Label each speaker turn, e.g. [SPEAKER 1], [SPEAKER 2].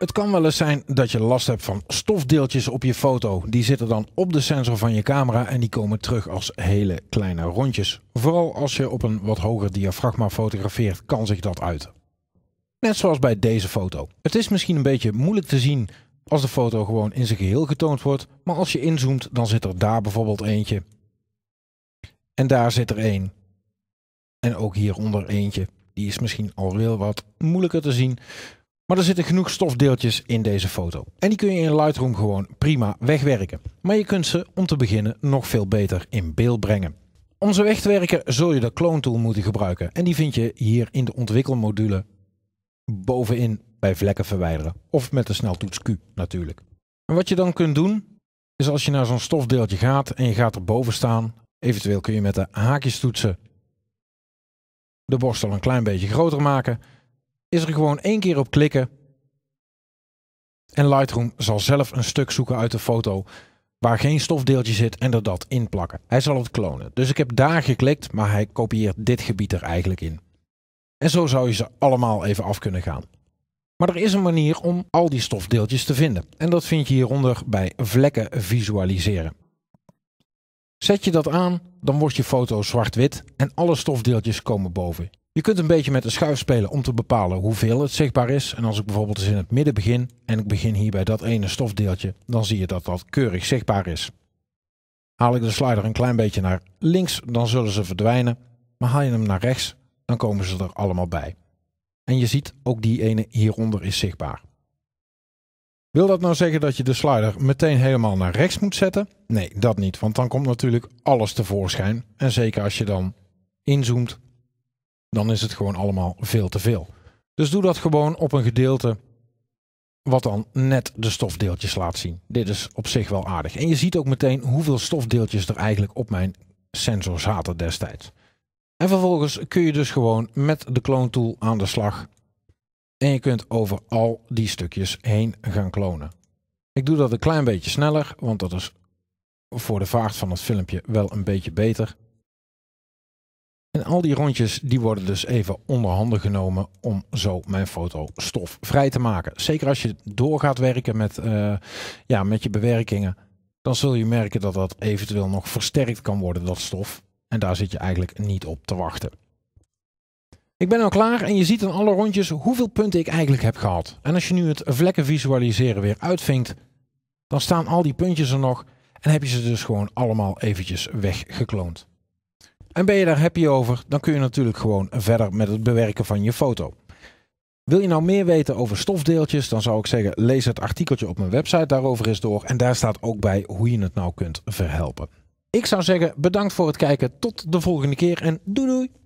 [SPEAKER 1] Het kan wel eens zijn dat je last hebt van stofdeeltjes op je foto. Die zitten dan op de sensor van je camera en die komen terug als hele kleine rondjes. Vooral als je op een wat hoger diafragma fotografeert, kan zich dat uiten. Net zoals bij deze foto. Het is misschien een beetje moeilijk te zien als de foto gewoon in zijn geheel getoond wordt, maar als je inzoomt, dan zit er daar bijvoorbeeld eentje. En daar zit er één. En ook hieronder eentje. Die is misschien al heel wat moeilijker te zien, maar er zitten genoeg stofdeeltjes in deze foto. En die kun je in Lightroom gewoon prima wegwerken. Maar je kunt ze om te beginnen nog veel beter in beeld brengen. Om ze weg te werken zul je de Clone Tool moeten gebruiken. En die vind je hier in de ontwikkelmodule bovenin bij vlekken verwijderen. Of met de sneltoets Q natuurlijk. En wat je dan kunt doen, is als je naar zo'n stofdeeltje gaat en je gaat erboven staan. Eventueel kun je met de haakjes toetsen de borstel een klein beetje groter maken is er gewoon één keer op klikken. En Lightroom zal zelf een stuk zoeken uit de foto waar geen stofdeeltje zit en er dat in plakken. Hij zal het klonen. Dus ik heb daar geklikt, maar hij kopieert dit gebied er eigenlijk in. En zo zou je ze allemaal even af kunnen gaan. Maar er is een manier om al die stofdeeltjes te vinden. En dat vind je hieronder bij vlekken visualiseren. Zet je dat aan, dan wordt je foto zwart-wit en alle stofdeeltjes komen boven. Je kunt een beetje met de schuif spelen om te bepalen hoeveel het zichtbaar is. En als ik bijvoorbeeld eens in het midden begin en ik begin hier bij dat ene stofdeeltje, dan zie je dat dat keurig zichtbaar is. Haal ik de slider een klein beetje naar links, dan zullen ze verdwijnen. Maar haal je hem naar rechts, dan komen ze er allemaal bij. En je ziet ook die ene hieronder is zichtbaar. Wil dat nou zeggen dat je de slider meteen helemaal naar rechts moet zetten? Nee, dat niet, want dan komt natuurlijk alles tevoorschijn. En zeker als je dan inzoomt dan is het gewoon allemaal veel te veel. Dus doe dat gewoon op een gedeelte wat dan net de stofdeeltjes laat zien. Dit is op zich wel aardig. En je ziet ook meteen hoeveel stofdeeltjes er eigenlijk op mijn sensor zaten destijds. En vervolgens kun je dus gewoon met de clone tool aan de slag. En je kunt over al die stukjes heen gaan klonen. Ik doe dat een klein beetje sneller, want dat is voor de vaart van het filmpje wel een beetje beter. En al die rondjes die worden dus even onder handen genomen om zo mijn foto stofvrij te maken. Zeker als je door gaat werken met, eh, ja, met je bewerkingen, dan zul je merken dat dat eventueel nog versterkt kan worden, dat stof. En daar zit je eigenlijk niet op te wachten. Ik ben al klaar en je ziet aan alle rondjes hoeveel punten ik eigenlijk heb gehad. En als je nu het vlekken visualiseren weer uitvinkt, dan staan al die puntjes er nog en heb je ze dus gewoon allemaal eventjes weggekloond. En ben je daar happy over, dan kun je natuurlijk gewoon verder met het bewerken van je foto. Wil je nou meer weten over stofdeeltjes, dan zou ik zeggen lees het artikeltje op mijn website daarover eens door. En daar staat ook bij hoe je het nou kunt verhelpen. Ik zou zeggen bedankt voor het kijken, tot de volgende keer en doei doei!